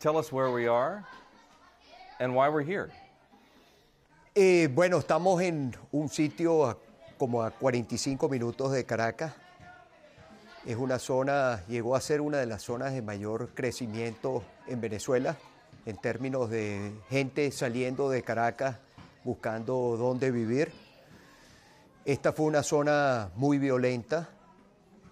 Tell us where we are and why we're here. Eh, bueno, estamos en un sitio como a 45 minutos de Caracas. Es una zona, llegó a ser una de las zonas de mayor crecimiento en Venezuela en términos de gente saliendo de Caracas buscando dónde vivir. Esta fue una zona muy violenta.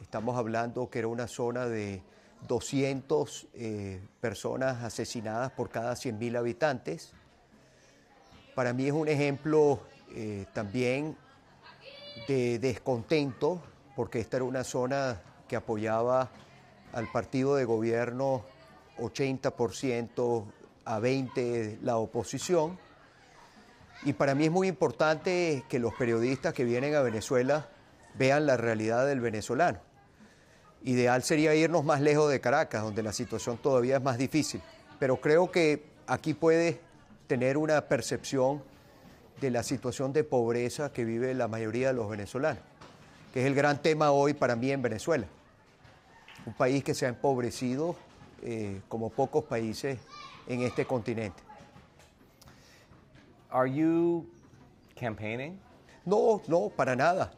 Estamos hablando que era una zona de 200 eh, personas asesinadas por cada 100.000 habitantes. Para mí es un ejemplo eh, también de descontento, porque esta era una zona que apoyaba al partido de gobierno 80% a 20% la oposición. Y para mí es muy importante que los periodistas que vienen a Venezuela vean la realidad del venezolano. Ideal sería irnos más lejos de Caracas, donde la situación todavía es más difícil. Pero creo que aquí puedes tener una percepción de la situación de pobreza que vive la mayoría de los venezolanos, que es el gran tema hoy para mí en Venezuela. Un país que se ha empobrecido eh, como pocos países en este continente. Are you campaigning? No, no, para nada.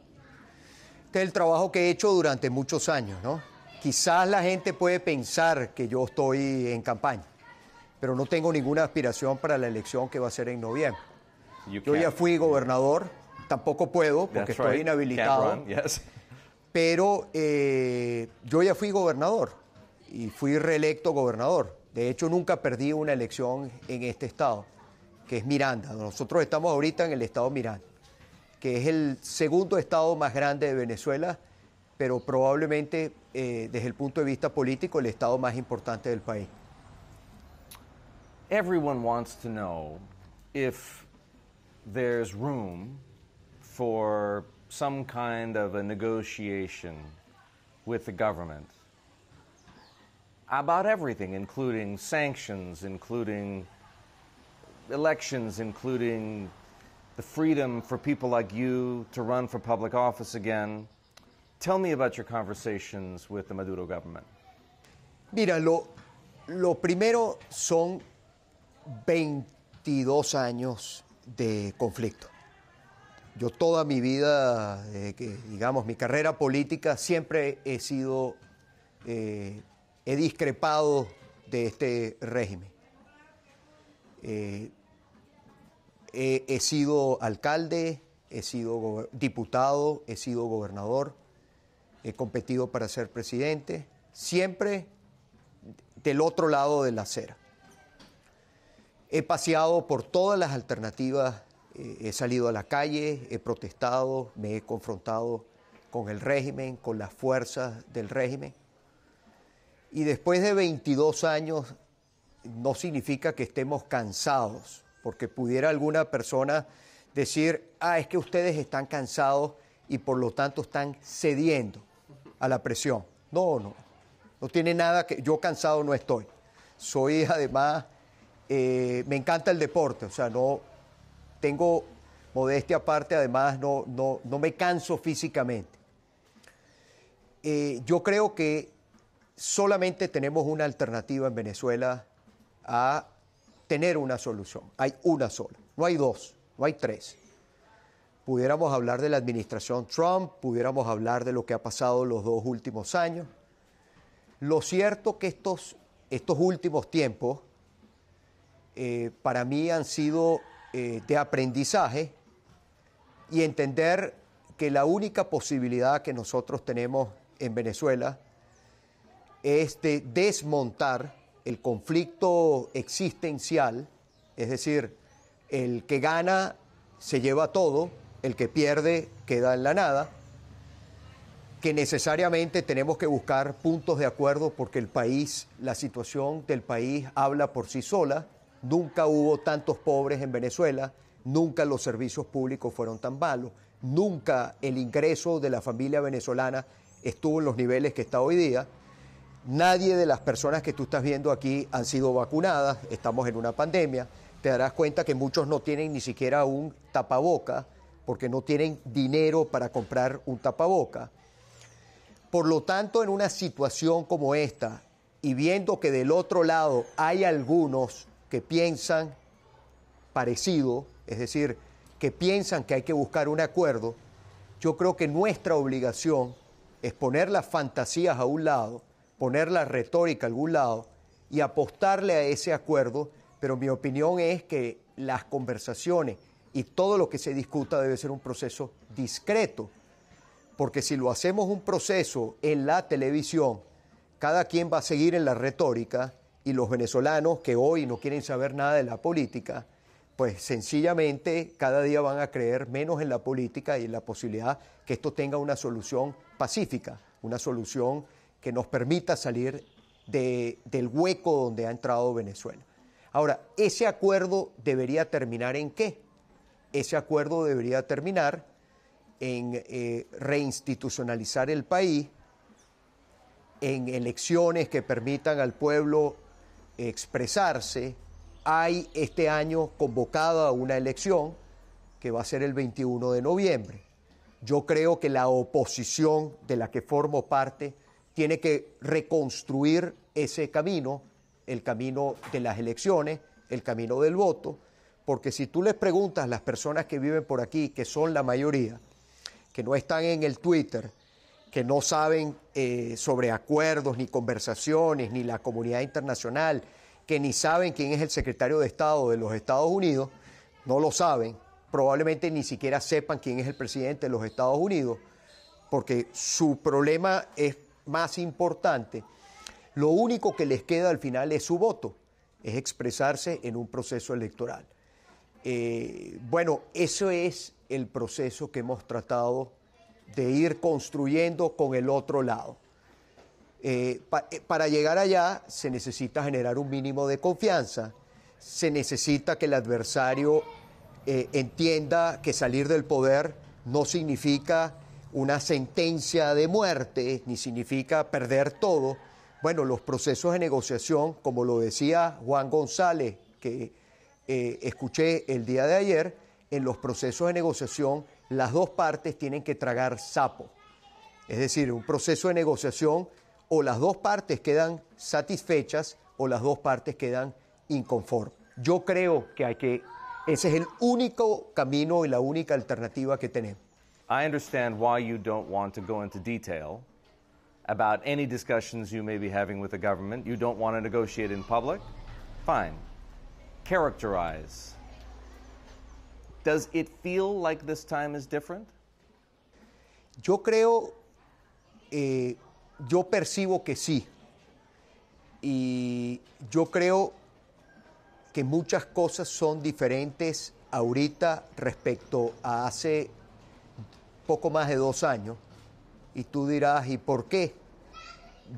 Este es el trabajo que he hecho durante muchos años, ¿no? Quizás la gente puede pensar que yo estoy en campaña, pero no tengo ninguna aspiración para la elección que va a ser en noviembre. yo ya fui gobernador, tampoco puedo porque estoy inhabilitado. Pero eh, yo ya fui gobernador y fui reelecto gobernador. De hecho, nunca perdí una elección en este estado, que es Miranda. Nosotros estamos ahorita en el estado Miranda que es el segundo estado más grande de Venezuela, pero probablemente eh, desde el punto de vista político el estado más importante del país. Everyone wants to know if there's room for some kind of a negotiation with the government about everything, including sanctions, including elections, including freedom for people like you to run for public office again. Tell me about your conversations with the Maduro government. Mira, lo, primero son 22 años de conflicto. Yo toda mi vida, eh, que, digamos, mi carrera política, siempre he sido, eh, he discrepado de este régimen. Eh, he sido alcalde, he sido diputado, he sido gobernador, he competido para ser presidente, siempre del otro lado de la acera. He paseado por todas las alternativas, he salido a la calle, he protestado, me he confrontado con el régimen, con las fuerzas del régimen. Y después de 22 años, no significa que estemos cansados porque pudiera alguna persona decir, ah, es que ustedes están cansados y por lo tanto están cediendo a la presión. No, no, no tiene nada que, yo cansado no estoy. Soy además, eh, me encanta el deporte, o sea, no, tengo modestia aparte, además no, no, no me canso físicamente. Eh, yo creo que solamente tenemos una alternativa en Venezuela a tener una solución. Hay una sola, no hay dos, no hay tres. Pudiéramos hablar de la administración Trump, pudiéramos hablar de lo que ha pasado los dos últimos años. Lo cierto que estos, estos últimos tiempos eh, para mí han sido eh, de aprendizaje y entender que la única posibilidad que nosotros tenemos en Venezuela es de desmontar el conflicto existencial, es decir, el que gana se lleva todo, el que pierde queda en la nada, que necesariamente tenemos que buscar puntos de acuerdo porque el país, la situación del país habla por sí sola, nunca hubo tantos pobres en Venezuela, nunca los servicios públicos fueron tan malos, nunca el ingreso de la familia venezolana estuvo en los niveles que está hoy día, Nadie de las personas que tú estás viendo aquí han sido vacunadas, estamos en una pandemia. Te darás cuenta que muchos no tienen ni siquiera un tapaboca porque no tienen dinero para comprar un tapaboca. Por lo tanto, en una situación como esta, y viendo que del otro lado hay algunos que piensan parecido, es decir, que piensan que hay que buscar un acuerdo, yo creo que nuestra obligación es poner las fantasías a un lado poner la retórica a algún lado y apostarle a ese acuerdo, pero mi opinión es que las conversaciones y todo lo que se discuta debe ser un proceso discreto, porque si lo hacemos un proceso en la televisión, cada quien va a seguir en la retórica y los venezolanos que hoy no quieren saber nada de la política, pues sencillamente cada día van a creer menos en la política y en la posibilidad que esto tenga una solución pacífica, una solución que nos permita salir del hueco donde ha entrado Venezuela. Ahora, ese acuerdo debería terminar en qué? Ese acuerdo debería terminar en eh, reinstitucionalizar el país, en elecciones que permitan al pueblo expresarse. Hay este año convocada una elección que va a ser el 21 de noviembre. Yo creo que la oposición de la que formo parte tiene que reconstruir ese camino, el camino de las elecciones, el camino del voto, porque si tú les preguntas a las personas que viven por aquí, que son la mayoría, que no están en el Twitter, que no saben eh, sobre acuerdos, ni conversaciones, ni la comunidad internacional, que ni saben quién es el secretario de Estado de los Estados Unidos, no lo saben, probablemente ni siquiera sepan quién es el presidente de los Estados Unidos, porque su problema es más importante, lo único que les queda al final es su voto, es expresarse en un proceso electoral. Eh, bueno, eso es el proceso que hemos tratado de ir construyendo con el otro lado. Eh, eh, para llegar allá se necesita generar un mínimo de confianza, se necesita que el adversario entienda que salir del poder no significa una sentencia de muerte, ni significa perder todo. Bueno, los procesos de negociación, como lo decía Juan González, que eh, escuché el día de ayer, en los procesos de negociación las dos partes tienen que tragar sapo. Es decir, un proceso de negociación o las dos partes quedan satisfechas o las dos partes quedan inconformes. Yo creo que hay que, ese es el único camino y la única alternativa que tenemos. I understand why you don't want to go into detail about any discussions you may be having with the government. You don't want to negotiate in public? Fine. Characterize. Does it feel like this time is different? Yo creo, eh, yo percibo que sí. Y yo creo que muchas cosas son diferentes ahorita respecto a hace poco más de dos años. Y tú dirás, ¿y por qué?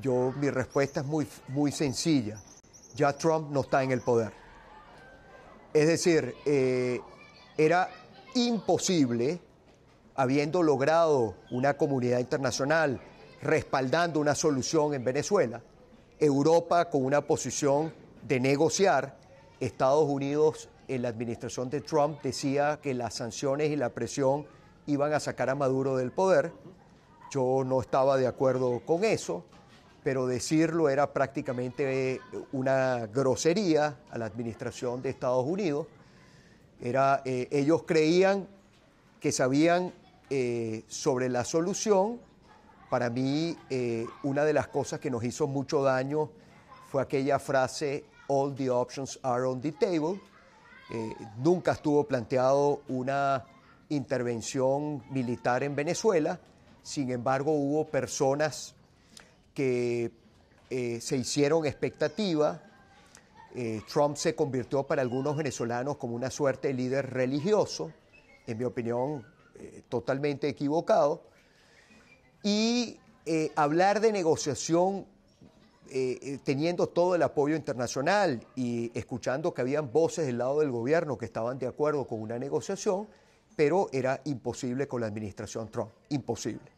Yo, mi respuesta es muy, muy sencilla. Ya Trump no está en el poder. Es decir, eh, era imposible, habiendo logrado una comunidad internacional respaldando una solución en Venezuela, Europa con una posición de negociar, Estados Unidos en la administración de Trump decía que las sanciones y la presión iban a sacar a Maduro del poder. Yo no estaba de acuerdo con eso, pero decirlo era prácticamente una grosería a la administración de Estados Unidos. Era, eh, ellos creían que sabían eh, sobre la solución. Para mí, eh, una de las cosas que nos hizo mucho daño fue aquella frase, all the options are on the table. nunca estuvo planteado una intervención militar en Venezuela. Sin embargo, hubo personas que eh, se hicieron expectativa. Eh, Trump se convirtió para algunos venezolanos como una suerte de líder religioso, en mi opinión, eh, totalmente equivocado. Y hablar de negociación teniendo todo el apoyo internacional y escuchando que habían voces del lado del gobierno que estaban de acuerdo con una negociación, pero era imposible con la administración Trump, imposible.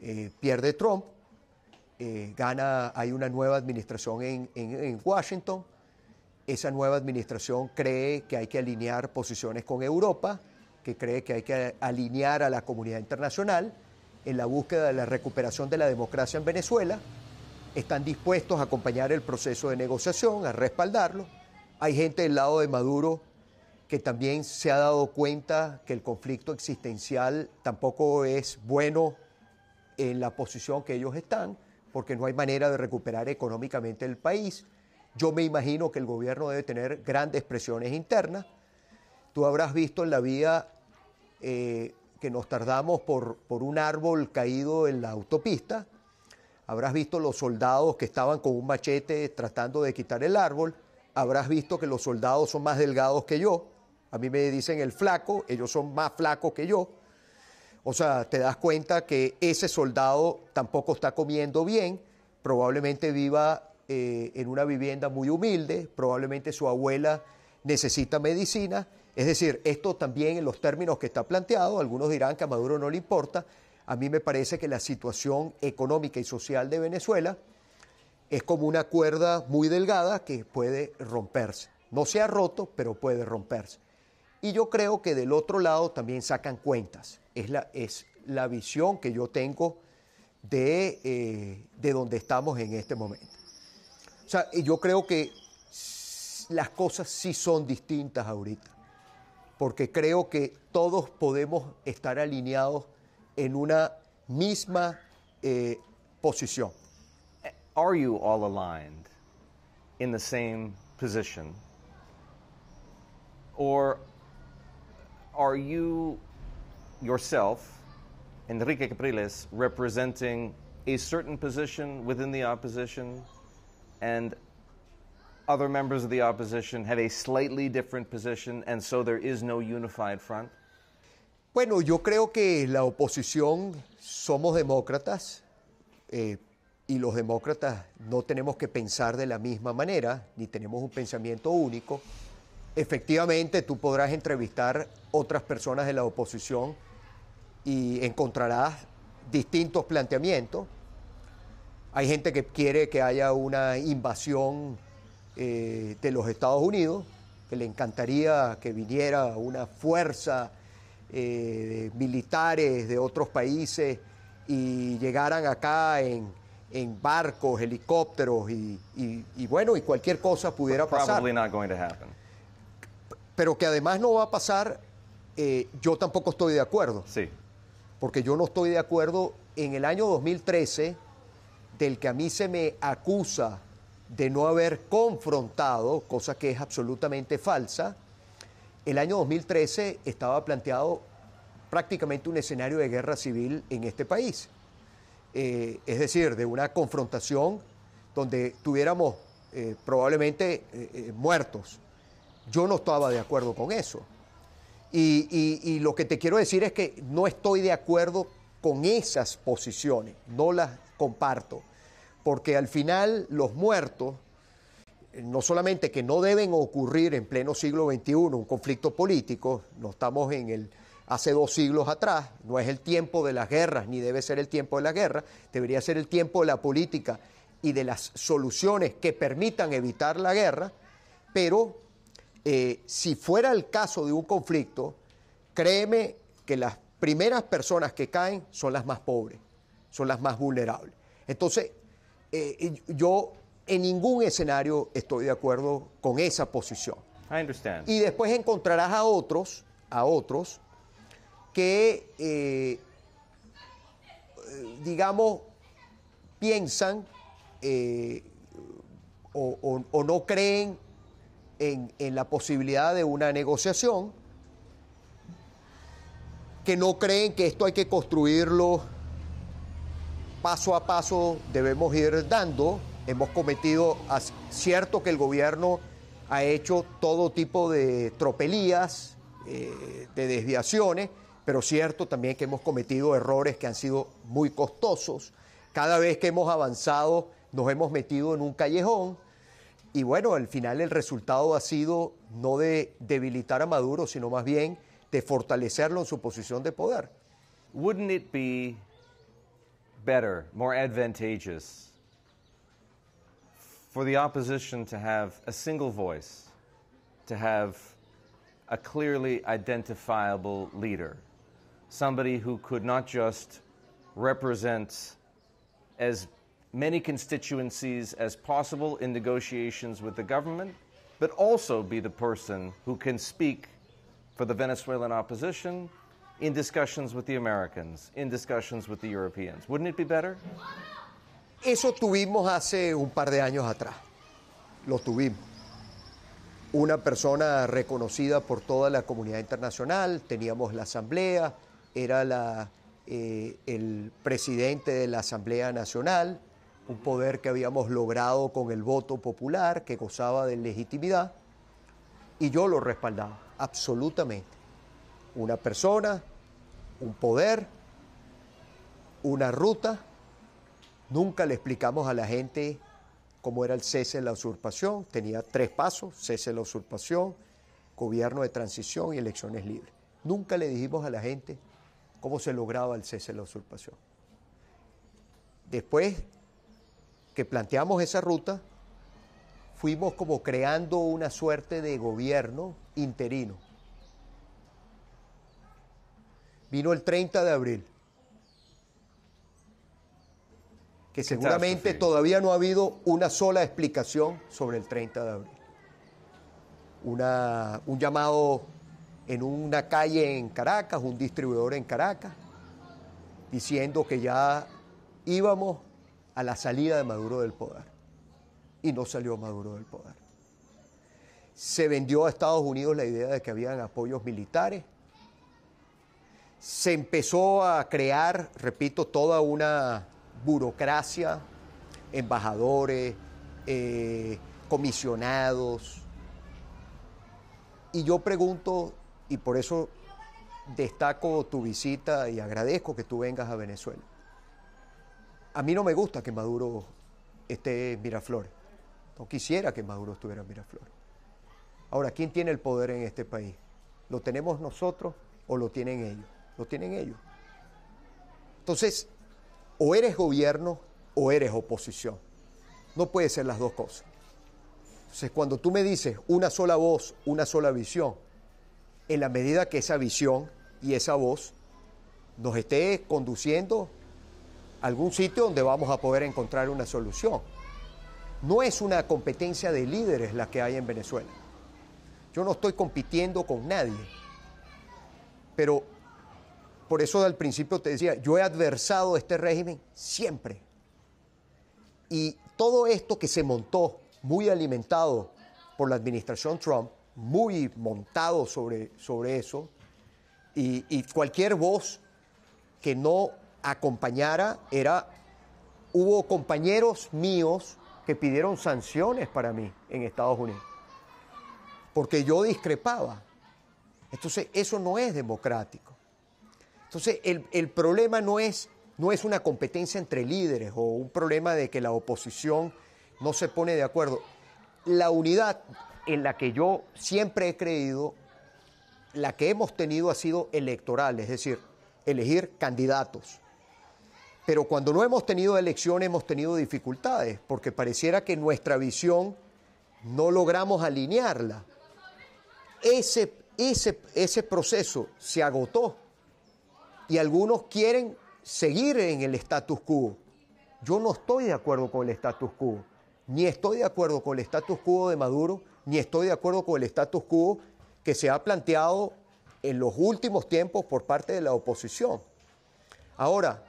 Eh, pierde Trump, eh, gana, hay una nueva administración en, Washington, esa nueva administración cree que hay que alinear posiciones con Europa, que cree que hay que alinear a la comunidad internacional en la búsqueda de la recuperación de la democracia en Venezuela, están dispuestos a acompañar el proceso de negociación, a respaldarlo. Hay gente del lado de Maduro que también se ha dado cuenta que el conflicto existencial tampoco es bueno en la posición que ellos están, porque no hay manera de recuperar económicamente el país. Yo me imagino que el gobierno debe tener grandes presiones internas. Tú habrás visto en la vida eh, que nos tardamos por, por un árbol caído en la autopista. Habrás visto los soldados que estaban con un machete tratando de quitar el árbol. Habrás visto que los soldados son más delgados que yo a mí me dicen el flaco, ellos son más flacos que yo. O sea, te das cuenta que ese soldado tampoco está comiendo bien, probablemente viva eh, en una vivienda muy humilde, probablemente su abuela necesita medicina. Es decir, esto también en los términos que está planteado, algunos dirán que a Maduro no le importa, a mí me parece que la situación económica y social de Venezuela es como una cuerda muy delgada que puede romperse. No se ha roto, pero puede romperse. Y yo creo que del otro lado también sacan cuentas. Es la, es la visión que yo tengo de, eh, de donde estamos en este momento. O sea, yo creo que las cosas sí son distintas ahorita, porque creo que todos podemos estar alineados en una misma eh, posición. Are you all aligned in the same position? are you yourself, Enrique Capriles, representing a certain position within the opposition and other members of the opposition have a slightly different position and so there is no unified front? Bueno, yo creo que la oposición somos demócratas eh, y los demócratas no tenemos que pensar de la misma manera, ni tenemos un pensamiento único. efectivamente tú podrás entrevistar otras personas de la oposición y encontrarás distintos planteamientos. Hay gente que quiere que haya una invasión eh, de los Estados Unidos, que le encantaría que viniera una fuerza eh, de militares de otros países y llegaran acá en, en barcos, helicópteros y, bueno, y cualquier cosa pudiera pasar pero que además no va a pasar, eh, yo tampoco estoy de acuerdo. Sí. Porque yo no estoy de acuerdo en el año 2013, del que a mí se me acusa de no haber confrontado, cosa que es absolutamente falsa, el año 2013 estaba planteado prácticamente un escenario de guerra civil en este país. Eh, es decir, de una confrontación donde tuviéramos eh, probablemente muertos, yo no estaba de acuerdo con eso. Y, lo que te quiero decir es que no estoy de acuerdo con esas posiciones, no las comparto, porque al final los muertos, eh, no solamente que no deben ocurrir en pleno siglo XXI un conflicto político, no estamos en el hace dos siglos atrás, no es el tiempo de las guerras, ni debe ser el tiempo de la guerra, debería ser el tiempo de la política y de las soluciones que permitan evitar la guerra, pero eh, si fuera el caso de un conflicto, créeme que las primeras personas que caen son las más pobres, son las más vulnerables. Entonces, eh, yo en ningún escenario estoy de acuerdo con esa posición. I understand. Y después encontrarás a otros, a otros, que, eh, digamos, piensan o no creen en, la posibilidad de una negociación, que no creen que esto hay que construirlo paso a paso, debemos ir dando. Hemos cometido, cierto que el gobierno ha hecho todo tipo de tropelías, eh, de desviaciones, pero cierto también que hemos cometido errores que han sido muy costosos. Cada vez que hemos avanzado nos hemos metido en un callejón y bueno, al final el resultado ha sido no de debilitar a Maduro, sino más bien de fortalecerlo en su posición de poder. Wouldn't it be better, more advantageous for the opposition to have a single voice, to have a clearly identifiable leader, somebody who could not just represent as many constituencies as possible in negotiations with the government, but also be the person who can speak for the Venezuelan opposition in discussions with the Americans, in discussions with the Europeans. Wouldn't it be better? Eso tuvimos hace un par de años atrás. Lo tuvimos. Una persona reconocida por toda la comunidad internacional, teníamos la asamblea, era la, eh, el presidente de la Asamblea Nacional, un poder que habíamos logrado con el voto popular, que gozaba de legitimidad, y yo lo respaldaba, absolutamente. Una persona, un poder, una ruta. Nunca le explicamos a la gente cómo era el cese de la usurpación. Tenía tres pasos, cese de la usurpación, gobierno de transición y elecciones libres. Nunca le dijimos a la gente cómo se lograba el cese de la usurpación. Después planteamos esa ruta, fuimos como creando una suerte de gobierno interino. Vino el 30 de abril, que seguramente todavía no ha habido una sola explicación sobre el 30 de abril. Una, un llamado en una calle en Caracas, un distribuidor en Caracas, diciendo que ya íbamos a la salida de Maduro del poder. Y no salió Maduro del poder. Se vendió a Estados Unidos la idea de que habían apoyos militares. Se empezó a crear, repito, toda una burocracia, embajadores, eh, comisionados. Y yo pregunto, y por eso destaco tu visita y agradezco que tú vengas a Venezuela. A mí no me gusta que Maduro esté en Miraflores. No quisiera que Maduro estuviera en Miraflores. Ahora, ¿quién tiene el poder en este país? ¿Lo tenemos nosotros o lo tienen ellos? Lo tienen ellos. Entonces, o eres gobierno o eres oposición. No puede ser las dos cosas. Entonces, cuando tú me dices una sola voz, una sola visión, en la medida que esa visión y esa voz nos esté conduciendo algún sitio donde vamos a poder encontrar una solución. No es una competencia de líderes la que hay en Venezuela. Yo no estoy compitiendo con nadie. Pero por eso al principio te decía, yo he adversado este régimen siempre. Y todo esto que se montó, muy alimentado por la administración Trump, muy montado sobre, sobre eso, y, y cualquier voz que no acompañara era, hubo compañeros míos que pidieron sanciones para mí en Estados Unidos, porque yo discrepaba. Entonces, eso no es democrático. Entonces, el, el problema no es, no es una competencia entre líderes o un problema de que la oposición no se pone de acuerdo. La unidad en la que yo siempre he creído, la que hemos tenido ha sido electoral, es decir, elegir candidatos. Pero cuando no hemos tenido elecciones hemos tenido dificultades, porque pareciera que nuestra visión no logramos alinearla. Ese, ese, ese proceso se agotó y algunos quieren seguir en el status quo. Yo no estoy de acuerdo con el status quo, ni estoy de acuerdo con el status quo de Maduro, ni estoy de acuerdo con el status quo que se ha planteado en los últimos tiempos por parte de la oposición. Ahora,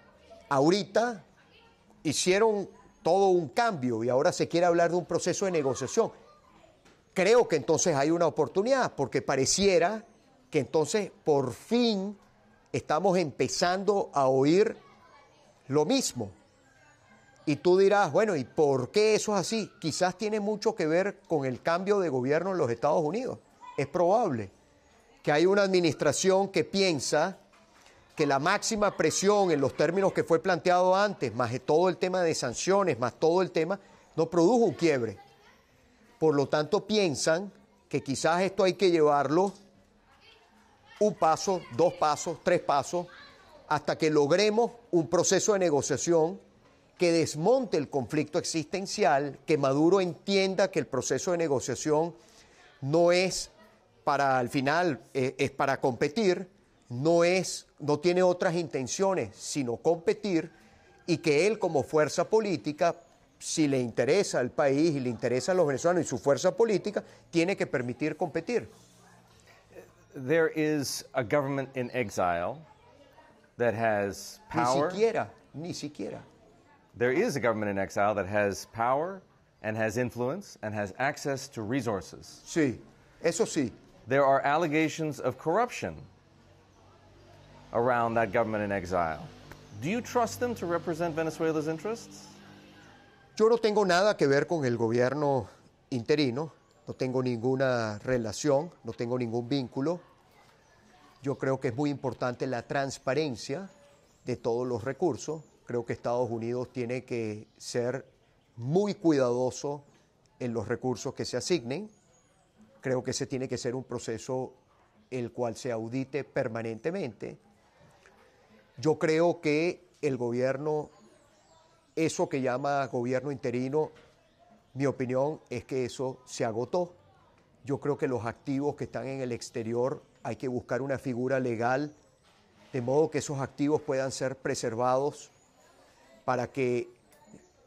ahorita hicieron todo un cambio y ahora se quiere hablar de un proceso de negociación. Creo que entonces hay una oportunidad, porque pareciera que entonces por fin estamos empezando a oír lo mismo. Y tú dirás, bueno, ¿y por qué eso es así? Quizás tiene mucho que ver con el cambio de gobierno en los Estados Unidos. Es probable que hay una administración que piensa que la máxima presión en los términos que fue planteado antes, más todo el tema de sanciones, más todo el tema, no produjo un quiebre. Por lo tanto, piensan que quizás esto hay que llevarlo un paso, dos pasos, tres pasos, hasta que logremos un proceso de negociación que desmonte el conflicto existencial, que Maduro entienda que el proceso de negociación no es para al final, eh, es para competir, no es, no tiene otras intenciones sino competir y que él como fuerza política, si le interesa al país y le interesa a los venezolanos y su fuerza política, tiene que permitir competir. There is a government in exile that has power. Ni siquiera, ni siquiera. There is a government in exile that has power and has influence and has access to resources. Sí, eso sí. There are allegations of corruption around that government in exile. Do you trust them Venezuela's interests? Yo no tengo nada que ver con el gobierno interino, no tengo ninguna relación, no tengo ningún vínculo. Yo creo que es muy importante la transparencia de todos los recursos. Creo que Estados Unidos tiene que ser muy cuidadoso en los recursos que se asignen. Creo que ese tiene que ser un proceso el cual se audite permanentemente yo creo que el gobierno, eso que llama gobierno interino, mi opinión es que eso se agotó. Yo creo que los activos que están en el exterior hay que buscar una figura legal de modo que esos activos puedan ser preservados para que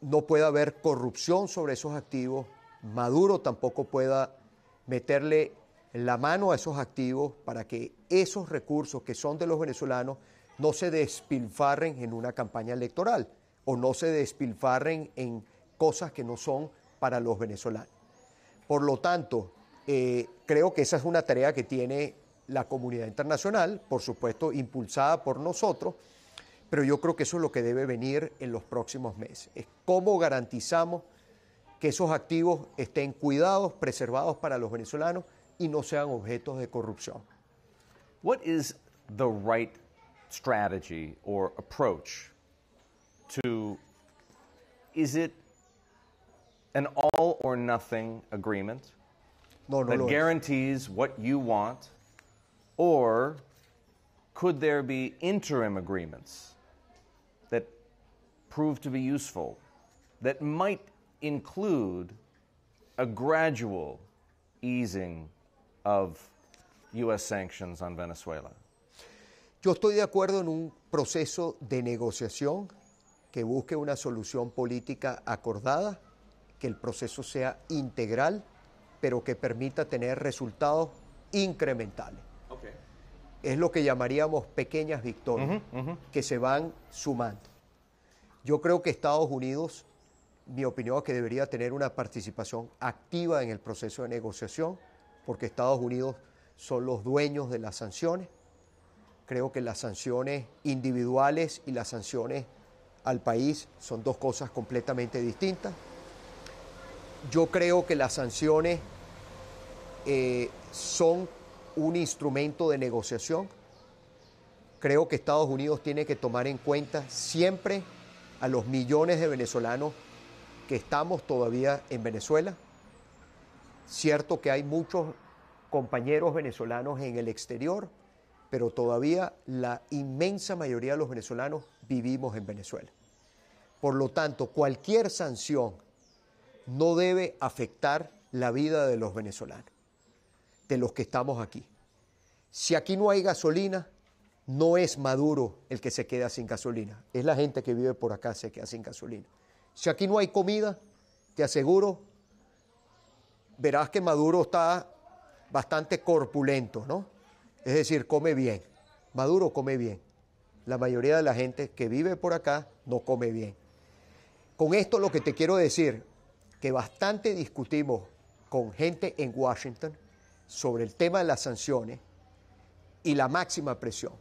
no pueda haber corrupción sobre esos activos. Maduro tampoco pueda meterle la mano a esos activos para que esos recursos que son de los venezolanos no se despilfarren en una campaña electoral o no se despilfarren en cosas que no son para los venezolanos. Por lo tanto, eh, creo que esa es una tarea que tiene la comunidad internacional, por supuesto impulsada por nosotros, pero yo creo que eso es lo que debe venir en los próximos meses. Es cómo garantizamos que esos activos estén cuidados, preservados para los venezolanos y no sean objetos de corrupción. What is the right strategy or approach to is it an all or nothing agreement no, no, that no, guarantees what you want, or could there be interim agreements that prove to be useful that might include a gradual easing of U.S. sanctions on Venezuela? Yo estoy de acuerdo en un proceso de negociación que busque una solución política acordada, que el proceso sea integral, pero que permita tener resultados incrementales. Es lo que llamaríamos pequeñas victorias, que se van sumando. Yo creo que Estados Unidos, mi opinión es que debería tener una participación activa en el proceso de negociación, porque Estados Unidos son los dueños de las sanciones Creo que las sanciones individuales y las sanciones al país son dos cosas completamente distintas. Yo creo que las sanciones eh, son un instrumento de negociación. Creo que Estados Unidos tiene que tomar en cuenta siempre a los millones de venezolanos que estamos todavía en Venezuela. Cierto que hay muchos compañeros venezolanos en el exterior, pero todavía la inmensa mayoría de los venezolanos vivimos en Venezuela. Por lo tanto, cualquier sanción no debe afectar la vida de los venezolanos, de los que estamos aquí. Si aquí no hay gasolina, no es Maduro el que se queda sin gasolina, es la gente que vive por acá se queda sin gasolina. Si aquí no hay comida, te aseguro, verás que Maduro está bastante corpulento, ¿no? Es decir, come bien. Maduro come bien. La mayoría de la gente que vive por acá no come bien. Con esto lo que te quiero decir, que bastante discutimos con gente en Washington sobre el tema de las sanciones y la máxima presión.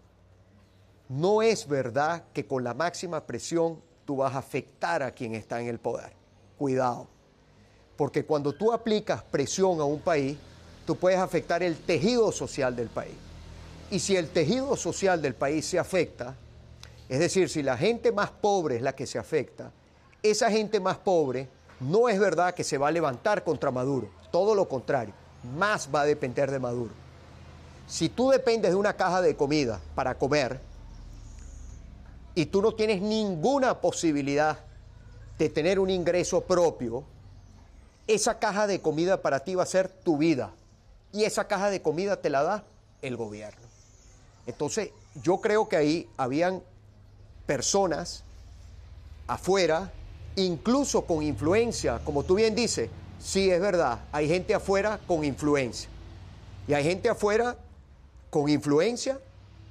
No es verdad que con la máxima presión tú vas a afectar a quien está en el poder. Cuidado. Porque cuando tú aplicas presión a un país, tú puedes afectar el tejido social del país. Y si el tejido social del país se afecta, es decir, si la gente más pobre es la que se afecta, esa gente más pobre no es verdad que se va a levantar contra Maduro, todo lo contrario, más va a depender de Maduro. Si tú dependes de una caja de comida para comer y tú no tienes ninguna posibilidad de tener un ingreso propio, esa caja de comida para ti va a ser tu vida. Y esa caja de comida te la da el gobierno. Entonces, yo creo que ahí habían personas afuera, incluso con influencia, como tú bien dices, sí es verdad, hay gente afuera con influencia. Y hay gente afuera con influencia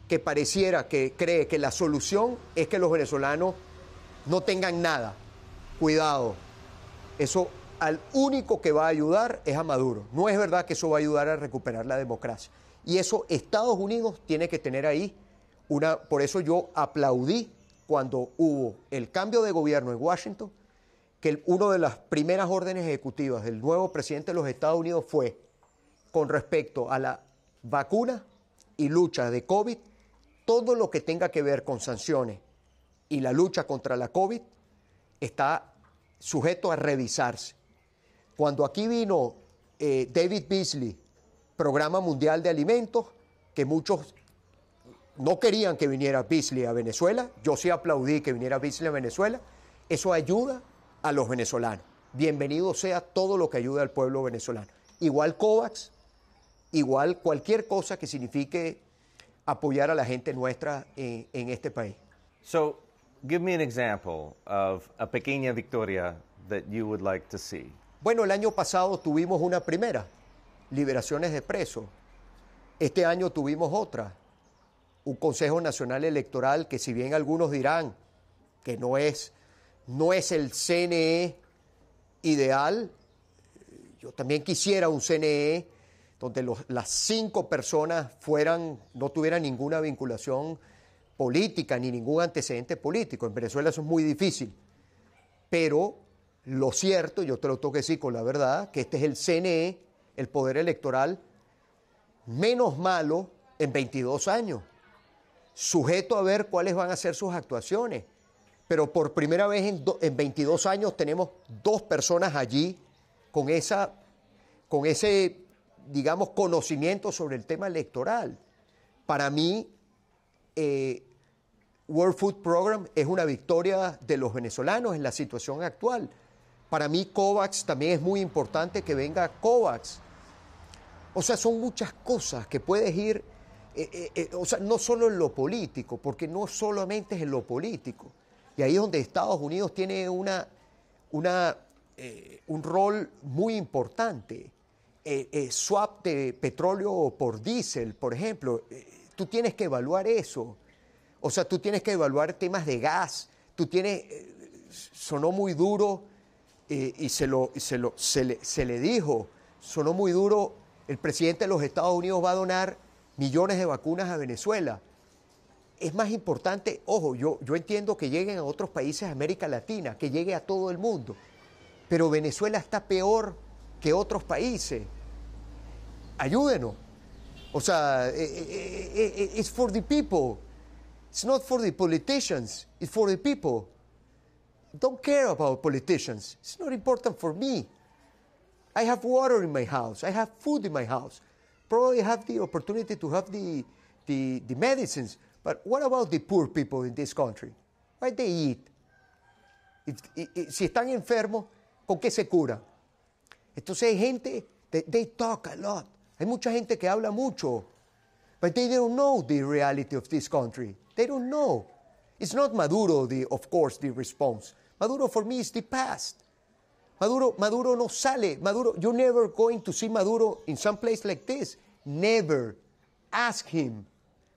que pareciera que cree que la solución es que los venezolanos no tengan nada. Cuidado, eso al único que va a ayudar es a Maduro. No es verdad que eso va a ayudar a recuperar la democracia. Y eso Estados Unidos tiene que tener ahí una... Por eso yo aplaudí cuando hubo el cambio de gobierno en Washington, que una de las primeras órdenes ejecutivas del nuevo presidente de los Estados Unidos fue con respecto a la vacuna y lucha de COVID, todo lo que tenga que ver con sanciones y la lucha contra la COVID está sujeto a revisarse. Cuando aquí vino eh, David Beasley Programa Mundial de Alimentos, que muchos no querían que viniera Beasley a Venezuela, yo sí aplaudí que viniera Beasley a Venezuela, eso ayuda a los venezolanos. Bienvenido sea todo lo que ayude al pueblo venezolano. Igual COVAX, igual cualquier cosa que signifique apoyar a la gente nuestra en, eh, en este país. So, give me an example of a pequeña victoria that you would like to see. Bueno, el año pasado tuvimos una primera liberaciones de presos. Este año tuvimos otra, un Consejo Nacional Electoral que si bien algunos dirán que no es, no es el CNE ideal, yo también quisiera un CNE donde las cinco personas fueran, no tuvieran ninguna vinculación política ni ningún antecedente político. En Venezuela eso es muy difícil. Pero lo cierto, yo te lo tengo que decir con la verdad, que este es el CNE el poder electoral menos malo en 22 años, sujeto a ver cuáles van a ser sus actuaciones. Pero por primera vez en, 22 años tenemos dos personas allí con, esa, con ese, digamos, conocimiento sobre el tema electoral. Para mí, eh, World Food Program es una victoria de los venezolanos en la situación actual. Para mí, COVAX también es muy importante que venga COVAX o sea, son muchas cosas que puedes ir, eh, eh, eh, o sea, no solo en lo político, porque no solamente es en lo político. Y ahí es donde Estados Unidos tiene una, una, un rol muy importante. swap de petróleo por diésel, por ejemplo, tú tienes que evaluar eso. O sea, tú tienes que evaluar temas de gas. Tú tienes, sonó muy duro y se, lo, se, lo, se, le, se le dijo, sonó muy duro el presidente de los Estados Unidos va a donar millones de vacunas a Venezuela. Es más importante, ojo, yo, entiendo que lleguen a otros países de América Latina, que llegue a todo el mundo, pero Venezuela está peor que otros países. Ayúdenos. O sea, eh, eh, eh, it's for the people. It's not for the politicians, it's for the people. Don't care about politicians. It's not important for me. I have water in my house. I have food in my house. Probably have the opportunity to have the, the, the medicines. But what about the poor people in this country? Why they eat? If, if, si están enfermos, ¿con qué se curan? Entonces hay gente, they, they talk a lot. Hay mucha gente que habla mucho. But they don't know the reality of this country. They don't know. It's not Maduro, the, of course, the response. Maduro for me is the past. Maduro, Maduro no sale. Maduro, you're never going to see Maduro in some place like this. Never. Ask him.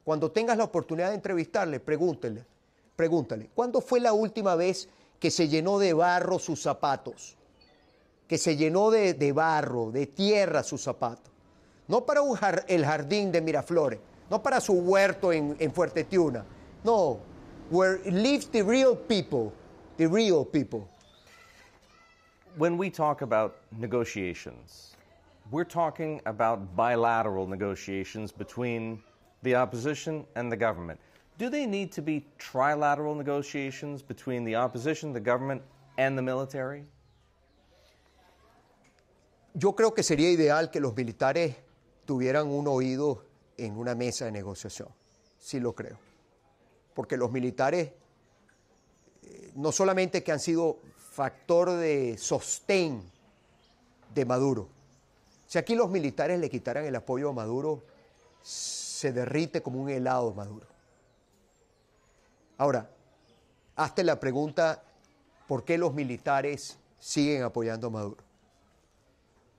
Cuando tengas la oportunidad de entrevistarle, pregúntele, Pregúntale, ¿cuándo fue la última vez que se llenó de barro sus zapatos? Que se llenó de, barro, de tierra sus zapatos. No para el jardín de Miraflores, no para su huerto en, Fuerte Tiuna. No, where lives the real people, the real people. when we talk about negotiations, we're talking about bilateral negotiations between the opposition and the government. Do they need to be trilateral negotiations between the opposition, the government, and the military? Yo creo que sería ideal que los militares tuvieran un oído en una mesa de negociación. Sí lo creo. Porque los militares, eh, no solamente que han sido factor de sostén de Maduro. Si aquí los militares le quitaran el apoyo a Maduro, se derrite como un helado Maduro. Ahora, hazte la pregunta, ¿por qué los militares siguen apoyando a Maduro?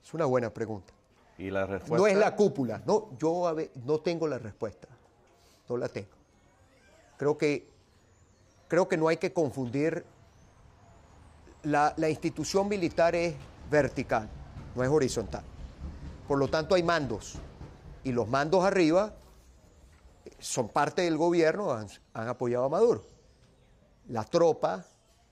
Es una buena pregunta. ¿Y la respuesta? No es la cúpula, no, yo no tengo la respuesta, no la tengo. Creo que, creo que no hay que confundir la, institución militar es vertical, no es horizontal. Por lo tanto, hay mandos. Y los mandos arriba eh, son parte del gobierno, han, apoyado a Maduro. La tropa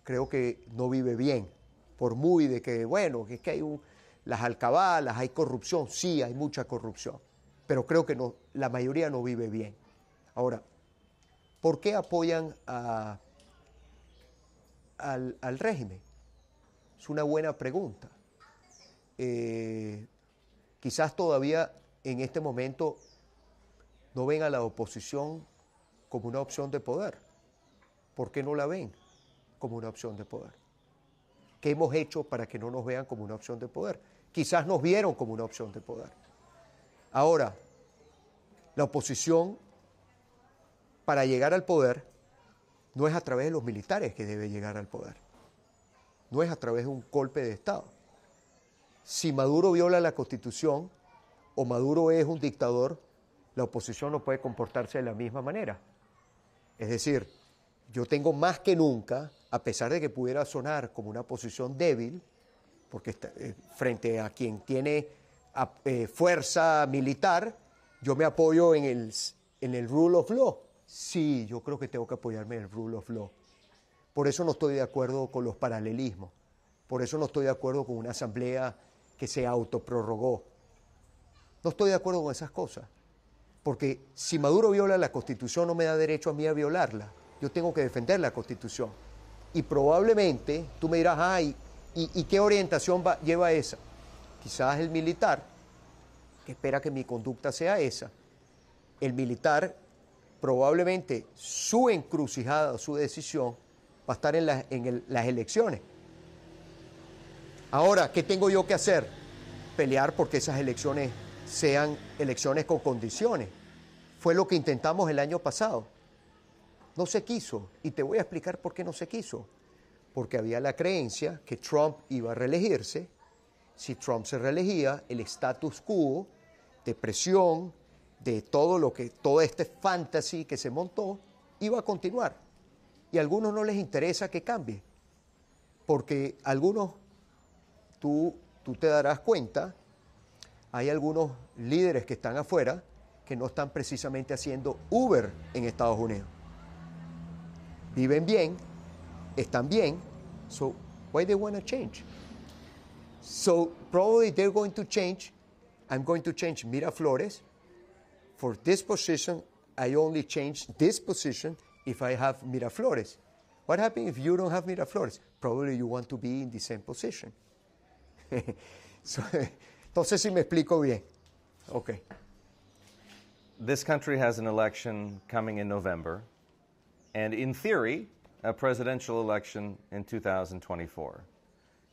creo que no vive bien, por muy de que, bueno, que es que hay un, las alcabalas, hay corrupción, sí, hay mucha corrupción, pero creo que no, la mayoría no vive bien. Ahora, ¿por qué apoyan al régimen? Es una buena pregunta. Eh, quizás todavía en este momento no ven a la oposición como una opción de poder. ¿Por qué no la ven como una opción de poder? ¿Qué hemos hecho para que no nos vean como una opción de poder? Quizás nos vieron como una opción de poder. Ahora, la oposición para llegar al poder no es a través de los militares que debe llegar al poder no es a través de un golpe de Estado. Si Maduro viola la Constitución o Maduro es un dictador, la oposición no puede comportarse de la misma manera. Es decir, yo tengo más que nunca, a pesar de que pudiera sonar como una posición débil, porque eh, frente a quien tiene eh, fuerza militar, yo me apoyo en el, en el rule of law. Sí, yo creo que tengo que apoyarme en el rule of law. Por eso no estoy de acuerdo con los paralelismos. Por eso no estoy de acuerdo con una asamblea que se autoprorrogó. No estoy de acuerdo con esas cosas. Porque si Maduro viola la constitución no me da derecho a mí a violarla. Yo tengo que defender la constitución. Y probablemente tú me dirás, ay, ¿y, qué orientación lleva esa? Quizás el militar, que espera que mi conducta sea esa. El militar, probablemente su encrucijada, su decisión, va a estar en, las elecciones. Ahora, ¿qué tengo yo que hacer? Pelear porque esas elecciones sean elecciones con condiciones. Fue lo que intentamos el año pasado. No se quiso, y te voy a explicar por qué no se quiso. Porque había la creencia que Trump iba a reelegirse. Si Trump se reelegía, el status quo de presión, de todo lo que, todo este fantasy que se montó, iba a continuar. Y algunos no les interesa que cambie, porque algunos, tú, tú te darás cuenta, hay algunos líderes que están afuera que no están precisamente haciendo Uber en Estados Unidos. Viven bien, están bien, so why they want to change? So probably they're going to change. I'm going to change Miraflores. For this position, I only change this position if I have Miraflores. What happens if you don't have Miraflores? Probably you want to be in the same position. so, entonces, si me explico bien. Okay. This country has an election coming in November, and in theory, a presidential election in 2024.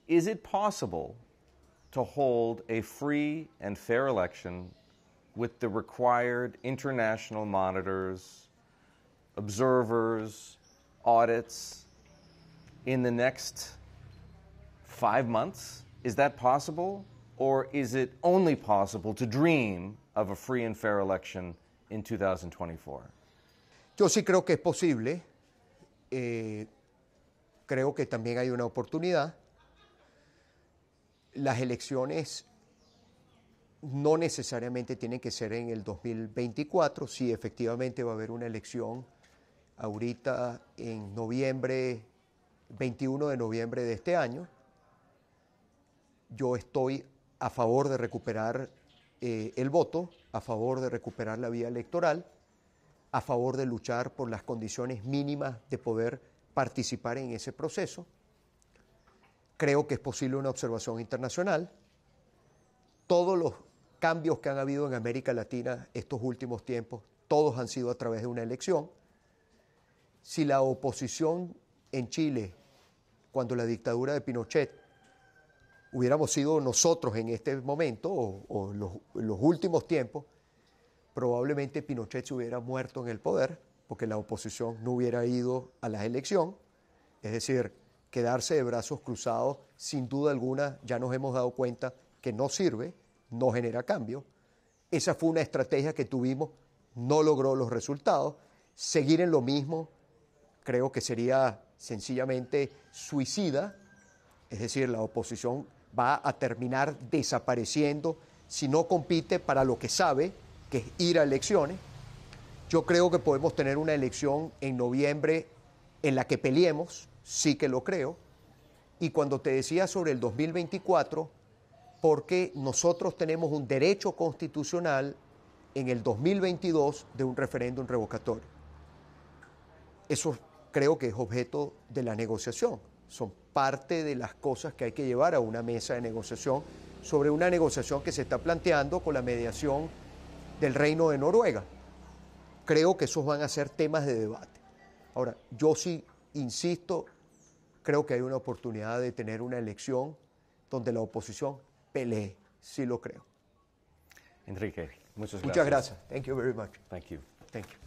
Is it possible to hold a free and fair election with the required international monitors, observers, audits in the next five months? Is that possible? Or is it only possible to dream of a free and fair election in 2024? Yo sí creo que es posible. Eh, creo que también hay una oportunidad. Las elecciones no necesariamente tienen que ser en el 2024. Si sí, efectivamente va a haber una elección ahorita en noviembre, 21 de noviembre de este año, yo estoy a favor de recuperar eh, el voto, a favor de recuperar la vía electoral, a favor de luchar por las condiciones mínimas de poder participar en ese proceso. Creo que es posible una observación internacional. Todos los cambios que han habido en América Latina estos últimos tiempos, todos han sido a través de una elección si la oposición en Chile, cuando la dictadura de Pinochet, hubiéramos sido nosotros en este momento o, en los, los últimos tiempos, probablemente Pinochet se hubiera muerto en el poder porque la oposición no hubiera ido a la elección. Es decir, quedarse de brazos cruzados, sin duda alguna, ya nos hemos dado cuenta que no sirve, no genera cambio. Esa fue una estrategia que tuvimos, no logró los resultados. Seguir en lo mismo creo que sería sencillamente suicida, es decir, la oposición va a terminar desapareciendo si no compite para lo que sabe, que es ir a elecciones. Yo creo que podemos tener una elección en noviembre en la que peleemos, sí que lo creo. Y cuando te decía sobre el 2024, porque nosotros tenemos un derecho constitucional en el 2022 de un referéndum revocatorio. Eso creo que es objeto de la negociación. Son parte de las cosas que hay que llevar a una mesa de negociación sobre una negociación que se está planteando con la mediación del Reino de Noruega. Creo que esos van a ser temas de debate. Ahora, yo sí insisto, creo que hay una oportunidad de tener una elección donde la oposición pelee, sí lo creo. Enrique, muchas gracias. Muchas gracias. Thank you very much. Thank you. Thank you.